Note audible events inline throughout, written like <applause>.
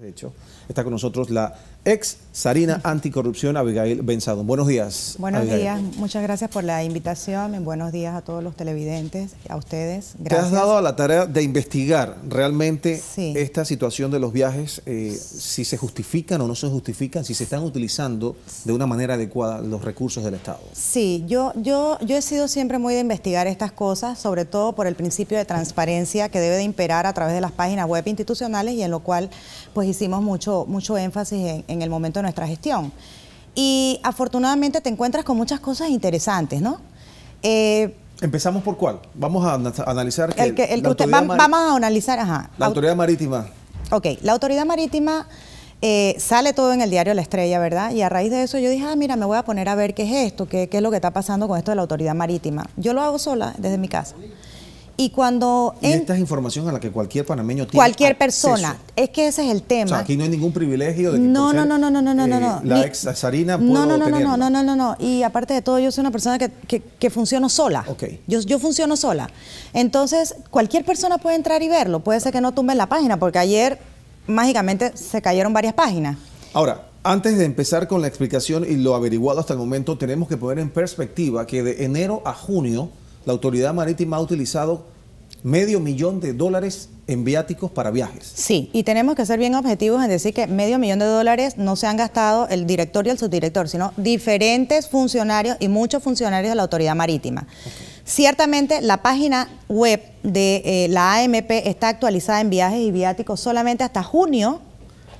De hecho, está con nosotros la ex Sarina Anticorrupción, Abigail Benzadón. Buenos días. Buenos días, muchas gracias por la invitación. Buenos días a todos los televidentes, a ustedes. Gracias. Te has dado a la tarea de investigar realmente esta situación de los viajes, eh, si se justifican o no se justifican, si se están utilizando de una manera adecuada los recursos del Estado. Sí, yo, yo, yo he sido siempre muy de investigar estas cosas, sobre todo por el principio de transparencia que debe de imperar a través de las páginas web institucionales y en lo cual, pues, pues, hicimos mucho, mucho énfasis en, el momento de nuestra gestión. Y afortunadamente te encuentras con muchas cosas interesantes, ¿no? Eh, Empezamos por cuál. Vamos a analizar. el que, usted, vamos a analizar, ajá. La autoridad marítima. Ok, la autoridad marítima eh, sale todo en el diario La Estrella, ¿verdad? Y a raíz de eso yo dije, ah, mira, me voy a poner a ver qué es esto, qué, qué es lo que está pasando con esto de la autoridad marítima. Yo lo hago sola desde mi casa. Y cuando... esta es información a la que cualquier panameño tiene Cualquier persona. Es que ese es el tema. O sea, aquí no hay ningún privilegio de que no, no, no, no, no, no, no, eh, no, La ex sarina no, no, no, no, no, no, no, no. Y aparte de todo, yo soy una persona que, que, funciono sola. ok Yo, yo funciono sola. Entonces, cualquier persona puede entrar y verlo. Puede ser que no tumben la página, porque ayer mágicamente se cayeron varias páginas. Ahora, antes de empezar con la explicación y lo averiguado hasta el momento, tenemos que poner en perspectiva que de enero a junio la autoridad marítima ha utilizado medio millón de dólares en viáticos para viajes. Sí, y tenemos que ser bien objetivos en decir que medio millón de dólares no se han gastado el director y el subdirector, sino diferentes funcionarios y muchos funcionarios de la autoridad marítima. Ciertamente la página web de eh, la AMP está actualizada en viajes y viáticos solamente hasta junio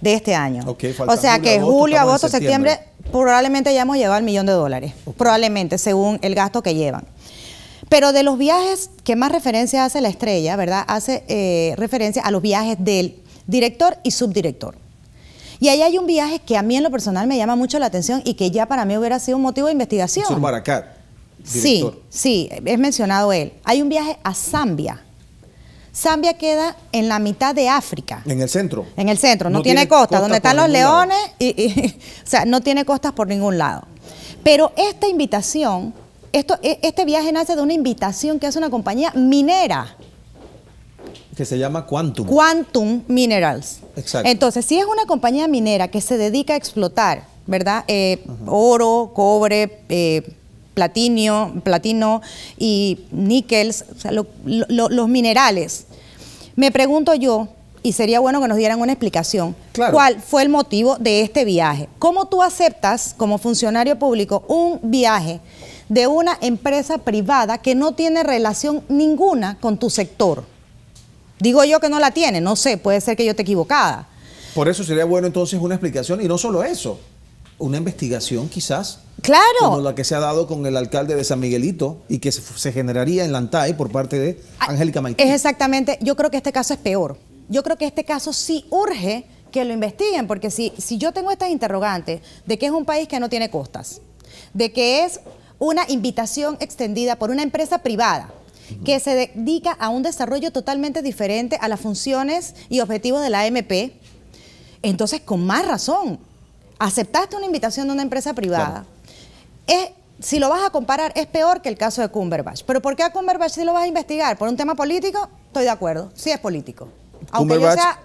de este año. o sea que julio, agosto, septiembre. probablemente ya hemos llegado al millón de dólares, probablemente según el gasto que llevan. Pero de los viajes que más referencia hace la estrella, ¿verdad? Hace eh, referencia a los viajes del director y subdirector. Y ahí hay un viaje que a mí en lo personal me llama mucho la atención y que ya para mí hubiera sido un motivo de investigación. Sur Maracat. Sí, sí, es mencionado él. Hay un viaje a Zambia. Zambia queda en la mitad de África. En el centro. En el centro, no, tiene, costas. donde están los leones, y, <laughs> o sea, no tiene costas por ningún lado. Pero esta invitación e, este viaje nace de una invitación que hace una compañía minera. Que se llama Quantum. Quantum Minerals. Exacto. Entonces, si es una compañía minera que se dedica a explotar, ¿verdad? Eh, oro, cobre, eh, platinio, platino y níquel, los minerales. Me pregunto yo, y sería bueno que nos dieran una explicación. ¿Cuál fue el motivo de este viaje? ¿Cómo tú aceptas como funcionario público un viaje de una empresa privada que no tiene relación ninguna con tu sector. Digo yo que no la tiene, no sé, puede ser que yo esté equivocada. Por eso sería bueno entonces una explicación y no solo eso, una investigación quizás. Claro. Como la que se ha dado con el alcalde de San Miguelito y que se generaría en Lantay por parte de ah, Angélica Maite. Es exactamente, yo creo que este caso es peor. Yo creo que este caso sí urge que lo investiguen, porque si, si yo tengo estas interrogantes de que es un país que no tiene costas, de que es una invitación extendida por una empresa privada que se dedica a un desarrollo totalmente diferente a las funciones y objetivos de la MP. entonces con más razón, aceptaste una invitación de una empresa privada. Es, si lo vas a comparar, es peor que el caso de Cumberbatch. Pero ¿por qué a Cumberbatch si lo vas a investigar? ¿Por un tema político? Estoy de acuerdo, sí es político.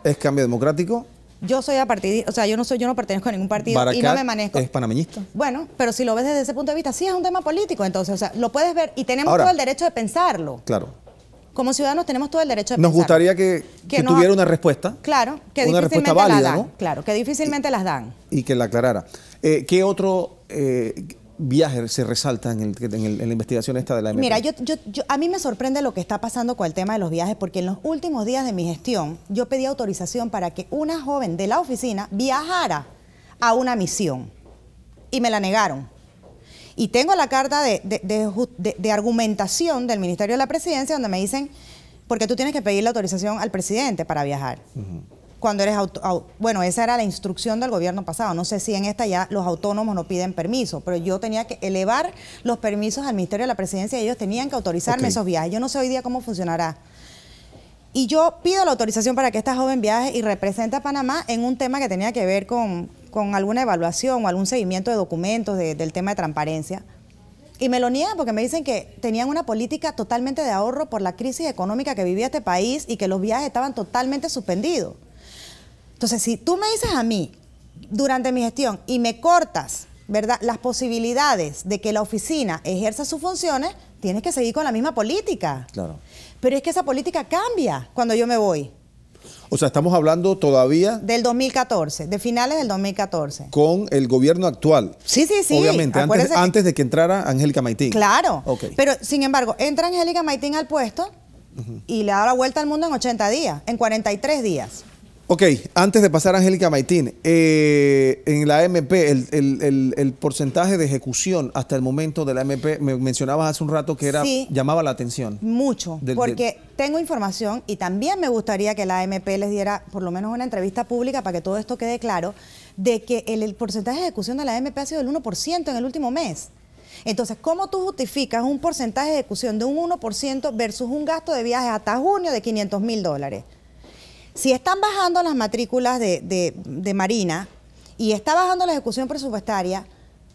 es cambio democrático yo soy a partir o sea, yo no soy, yo no pertenezco a ningún partido y no me manejo. ¿Es panameñista? Bueno, pero si lo ves desde ese punto de vista, sí es un tema político, entonces, o sea, lo puedes ver y tenemos todo el derecho de pensarlo. Claro. Como ciudadanos tenemos todo el derecho de Nos gustaría que, tuviera una respuesta. Claro, que difícilmente la dan. Claro, que difícilmente las dan. Y que la aclarara. Eh, ¿Qué otro eh, Viajes se resalta en, la investigación esta de la Mira, yo, yo, a mí me sorprende lo que está pasando con el tema de los viajes, porque en los últimos días de mi gestión yo pedí autorización para que una joven de la oficina viajara a una misión y me la negaron. Y tengo la carta de, argumentación del Ministerio de la Presidencia donde me dicen, porque tú tienes que pedir la autorización al presidente para viajar cuando eres Bueno, esa era la instrucción del gobierno pasado. No sé si en esta ya los autónomos no piden permiso, pero yo tenía que elevar los permisos al Ministerio de la Presidencia y ellos tenían que autorizarme esos viajes. Yo no sé hoy día cómo funcionará. Y yo pido la autorización para que esta joven viaje y represente a Panamá en un tema que tenía que ver con, con alguna evaluación o algún seguimiento de documentos del tema de transparencia. Y me lo niegan porque me dicen que tenían una política totalmente de ahorro por la crisis económica que vivía este país y que los viajes estaban totalmente suspendidos. Entonces, si tú me dices a mí, durante mi gestión, y me cortas, ¿verdad?, las posibilidades de que la oficina ejerza sus funciones, tienes que seguir con la misma política. Claro. Pero es que esa política cambia cuando yo me voy. O sea, estamos hablando todavía... Del 2014, de finales del 2014. Con el gobierno actual. Sí, sí, sí. Obviamente, antes, de que entrara Angélica Maitín. Claro. Pero, sin embargo, entra Angélica Maitín al puesto y le da la vuelta al mundo en 80 días, en 43 días. Ok, antes de pasar a Angélica Maitín, eh, en la MP, el, porcentaje de ejecución hasta el momento de la MP, me mencionabas hace un rato que era llamaba la atención. Mucho, porque tengo información y también me gustaría que la MP les diera por lo menos una entrevista pública para que todo esto quede claro, de que el, porcentaje de ejecución de la MP ha sido del 1% en el último mes. Entonces, ¿cómo tú justificas un porcentaje de ejecución de un 1% versus un gasto de viaje hasta junio de 500 mil dólares? Si están bajando las matrículas de, Marina y está bajando la ejecución presupuestaria,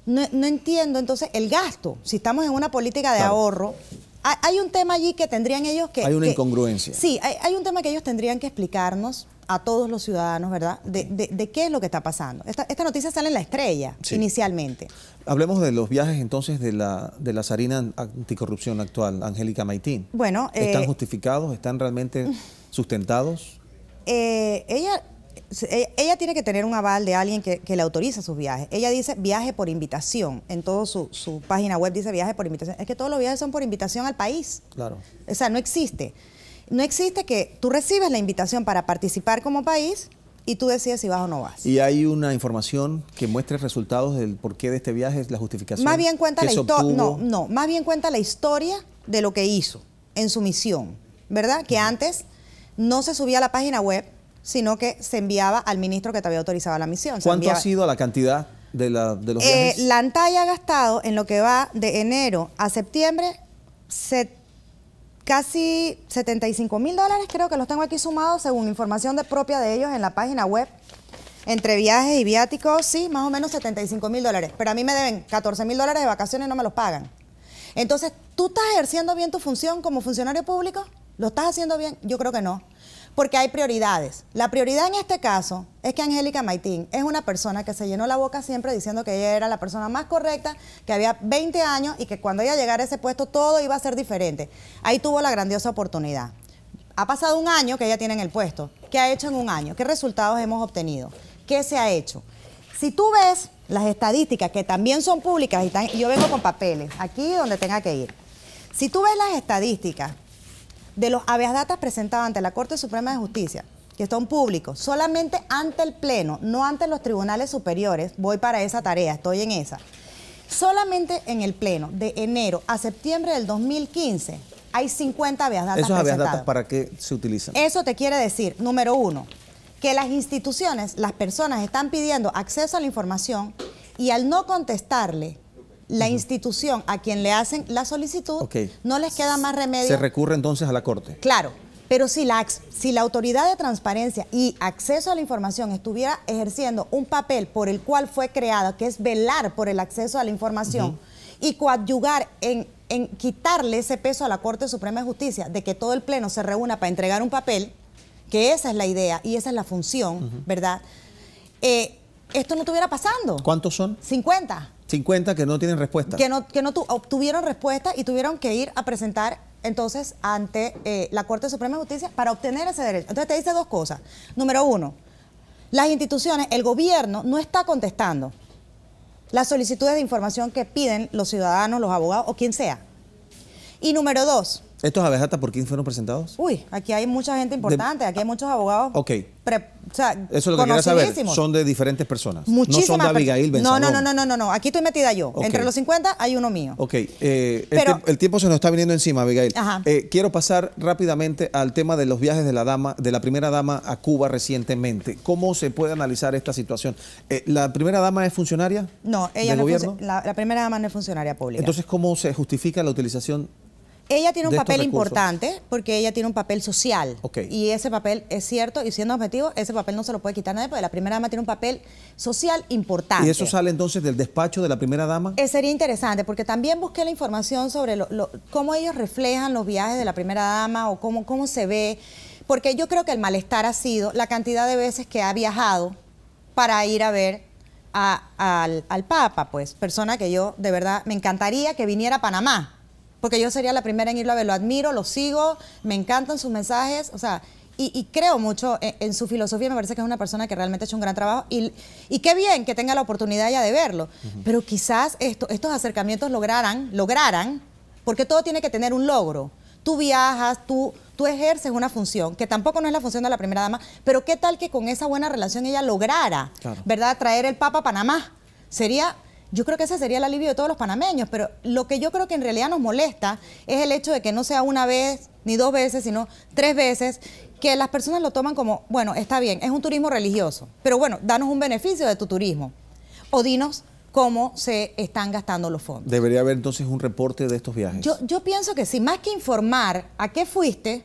no, entiendo entonces el gasto. Si estamos en una política de ahorro, hay, un tema allí que tendrían ellos que... Hay una incongruencia. Sí, hay, un tema que ellos tendrían que explicarnos a todos los ciudadanos, ¿verdad? De, de, qué es lo que está pasando. Esta, esta noticia sale en la estrella, inicialmente. Hablemos de los viajes entonces de la, de la zarina anticorrupción actual, Angélica Maitín. Bueno... ¿Están eh, justificados? ¿Están realmente sustentados? Eh, ella, eh, ella tiene que tener un aval de alguien que, le autoriza sus viajes. Ella dice viaje por invitación. En toda su, su, página web dice viaje por invitación. Es que todos los viajes son por invitación al país. Claro. O sea, no existe. No existe que tú recibes la invitación para participar como país y tú decides si vas o no vas. ¿Y hay una información que muestre resultados del porqué de este viaje, la justificación? Más bien cuenta la historia. No, no, más bien cuenta la historia de lo que hizo en su misión, ¿verdad? Que antes no se subía a la página web, sino que se enviaba al ministro que te había autorizado la misión. ¿Cuánto ha sido la cantidad de, la, los eh, viajes? La Antalya ha gastado en lo que va de enero a septiembre casi 75 mil dólares, creo que los tengo aquí sumados según información propia de ellos en la página web. Entre viajes y viáticos, sí, más o menos 75 mil dólares. Pero a mí me deben 14 mil dólares de vacaciones y no me los pagan. Entonces, ¿tú estás ejerciendo bien tu función como funcionario público? ¿Lo estás haciendo bien? Yo creo que no. Porque hay prioridades. La prioridad en este caso es que Angélica Maitín es una persona que se llenó la boca siempre diciendo que ella era la persona más correcta, que había 20 años y que cuando ella llegara a ese puesto todo iba a ser diferente. Ahí tuvo la grandiosa oportunidad. Ha pasado un año que ella tiene en el puesto. ¿Qué ha hecho en un año? ¿Qué resultados hemos obtenido? ¿Qué se ha hecho? Si tú ves las estadísticas, que también son públicas, y yo vengo con papeles, aquí donde tenga que ir. Si tú ves las estadísticas de los habeas datas presentados ante la Corte Suprema de Justicia, que son públicos, solamente ante el Pleno, no ante los tribunales superiores, voy para esa tarea, estoy en esa. Solamente en el Pleno, de enero a septiembre del 2015, hay 50 habeas datas. ¿Esos datas para qué se utilizan? Eso te quiere decir, número uno, que las instituciones, las personas están pidiendo acceso a la información y al no contestarle la institución a quien le hacen la solicitud no les queda más remedio. Se recurre entonces a la Corte. Claro, pero si la, autoridad de transparencia y acceso a la información estuviera ejerciendo un papel por el cual fue creada, que es velar por el acceso a la información y coadyugar en, quitarle ese peso a la Corte Suprema de Justicia de que todo el Pleno se reúna para entregar un papel, que esa es la idea y esa es la función, ¿verdad? Eh, esto no estuviera pasando. ¿Cuántos son? 50. 50 que no tienen respuesta. Que no, que no obtuvieron respuesta y tuvieron que ir a presentar entonces ante eh, la Corte Suprema de Justicia para obtener ese derecho. Entonces te dice dos cosas. Número uno, las instituciones, el gobierno no está contestando las solicitudes de información que piden los ciudadanos, los abogados o quien sea. Y número dos, ¿Estos abejatas por quién fueron presentados? Uy, aquí hay mucha gente importante, aquí hay muchos abogados. Ok. o sea, Eso es lo que quería saber. Son de diferentes personas. Muchísimas no son de Abigail Ventura. No, no, no, no, no, no. Aquí estoy metida yo. Entre los 50 hay uno mío. Ok. Eh, este, el, tiempo se nos está viniendo encima, Abigail. Ajá. Eh, quiero pasar rápidamente al tema de los viajes de la dama, de la primera dama a Cuba recientemente. ¿Cómo se puede analizar esta situación? Eh, ¿La primera dama es funcionaria? No, ella no gobierno? la primera dama no es funcionaria pública. Entonces, ¿cómo se justifica la utilización ella tiene un papel importante porque ella tiene un papel social. Y ese papel es cierto y siendo objetivo, ese papel no se lo puede quitar nadie porque la primera dama tiene un papel social importante. ¿Y eso sale entonces del despacho de la primera dama? Eh, sería interesante porque también busqué la información sobre lo, cómo ellos reflejan los viajes de la primera dama o cómo, cómo se ve. Porque yo creo que el malestar ha sido la cantidad de veces que ha viajado para ir a ver al Papa, pues, persona que yo de verdad me encantaría que viniera a Panamá porque yo sería la primera en irlo a ver. Lo admiro, lo sigo, me encantan sus mensajes, o sea, y, creo mucho en, su filosofía. Me parece que es una persona que realmente ha hecho un gran trabajo y, qué bien que tenga la oportunidad ya de verlo. Pero quizás estos acercamientos lograran, lograran, porque todo tiene que tener un logro. Tú viajas, tú, tú ejerces una función, que tampoco no es la función de la primera dama, pero qué tal que con esa buena relación ella lograra, ¿verdad?, traer el Papa a Panamá. Sería yo creo que ese sería el alivio de todos los panameños, pero lo que yo creo que en realidad nos molesta es el hecho de que no sea una vez ni dos veces, sino tres veces, que las personas lo toman como, bueno, está bien, es un turismo religioso, pero bueno, danos un beneficio de tu turismo. O dinos cómo se están gastando los fondos. Debería haber entonces un reporte de estos viajes. Yo, pienso que sí, más que informar a qué fuiste,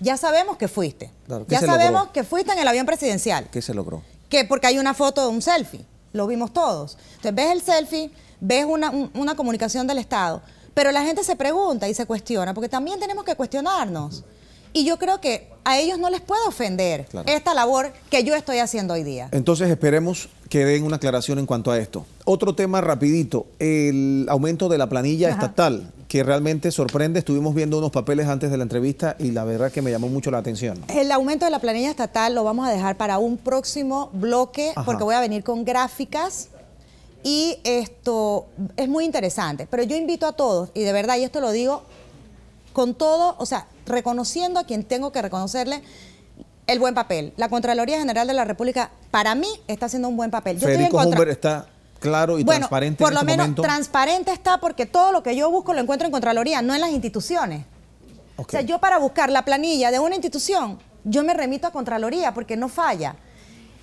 ya sabemos que fuiste. ya sabemos que fuiste en el avión presidencial. ¿Qué se logró? Que porque hay una foto de un selfie. Lo vimos todos. Entonces ves el selfie, ves una, una comunicación del Estado, pero la gente se pregunta y se cuestiona, porque también tenemos que cuestionarnos. Y yo creo que a ellos no les puede ofender esta labor que yo estoy haciendo hoy día. Entonces esperemos que den una aclaración en cuanto a esto. Otro tema rapidito, el aumento de la planilla estatal que realmente sorprende. Estuvimos viendo unos papeles antes de la entrevista y la verdad que me llamó mucho la atención. El aumento de la planilla estatal lo vamos a dejar para un próximo bloque porque voy a venir con gráficas y esto es muy interesante. Pero yo invito a todos, y de verdad, y esto lo digo con todo, o sea, reconociendo a quien tengo que reconocerle el buen papel. La Contraloría General de la República, para mí, está haciendo un buen papel. está claro y bueno, Por lo este menos transparente está porque todo lo que yo busco lo encuentro en Contraloría, no en las instituciones. O sea, yo para buscar la planilla de una institución, yo me remito a Contraloría porque no falla.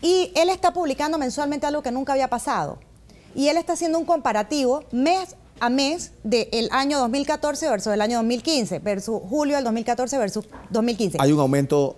Y él está publicando mensualmente algo que nunca había pasado. Y él está haciendo un comparativo mes a mes del año 2014 versus el año 2015, versus julio del 2014 versus 2015. Hay un aumento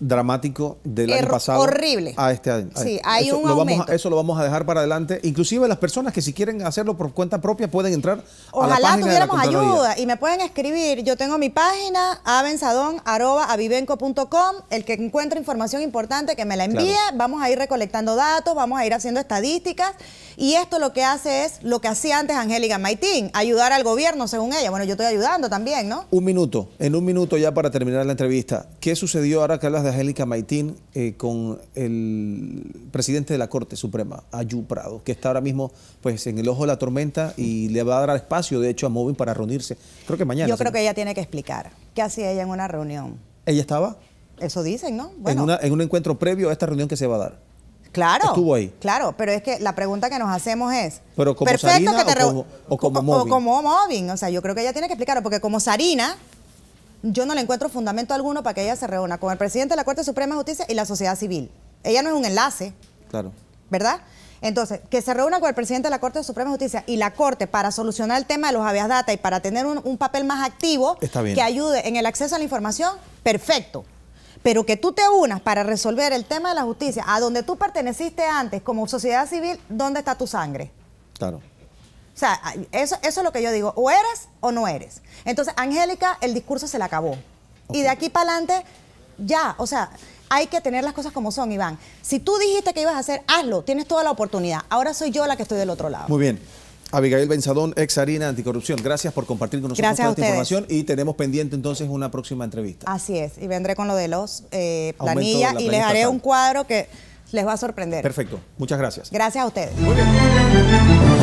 dramático del año pasado horrible. a este año. Sí, hay un lo Vamos eso lo vamos a dejar para adelante. Inclusive las personas que si quieren hacerlo por cuenta propia pueden entrar Ojalá tuviéramos ayuda y me pueden escribir. Yo tengo mi página avenzadon@avivenco.com. El que encuentre información importante que me la envíe. Vamos a ir recolectando datos, vamos a ir haciendo estadísticas y esto lo que hace es lo que hacía antes Angélica Maitín, ayudar al gobierno según ella. Bueno, yo estoy ayudando también, ¿no? Un minuto, en un minuto ya para terminar la entrevista. ¿Qué sucedió ahora que hablas de Angélica Maitín eh, con el presidente de la Corte Suprema, Ayú Prado, que está ahora mismo pues, en el ojo de la tormenta y le va a dar espacio, de hecho, a Movin para reunirse. Creo que mañana. Yo creo que ella tiene que explicar qué hacía ella en una reunión. ¿Ella estaba? Eso dicen, ¿no? En, un encuentro previo a esta reunión que se va a dar. Claro. Estuvo ahí. Claro, pero es que la pregunta que nos hacemos es. Pero como O como Movin. O sea, yo creo que ella tiene que explicarlo, porque como Sarina yo no le encuentro fundamento alguno para que ella se reúna con el presidente de la Corte Suprema de Justicia y la sociedad civil. Ella no es un enlace. Claro. ¿Verdad? Entonces, que se reúna con el presidente de la Corte Suprema de Justicia y la Corte para solucionar el tema de los habeas data y para tener un, un papel más activo que ayude en el acceso a la información, perfecto. Pero que tú te unas para resolver el tema de la justicia, a donde tú perteneciste antes como sociedad civil, ¿dónde está tu sangre? Claro. O sea, eso, es lo que yo digo, o eres o no eres. Entonces, Angélica, el discurso se le acabó. Y de aquí para adelante, ya, o sea, hay que tener las cosas como son, Iván. Si tú dijiste que ibas a hacer, hazlo, tienes toda la oportunidad. Ahora soy yo la que estoy del otro lado. Muy bien. Abigail Benzadón, ex Harina Anticorrupción, gracias por compartir con nosotros esta información y tenemos pendiente entonces una próxima entrevista. Así es, y vendré con lo de los eh, planillas y les haré un cuadro que les va a sorprender. Perfecto, muchas gracias. Gracias a ustedes. Muy bien.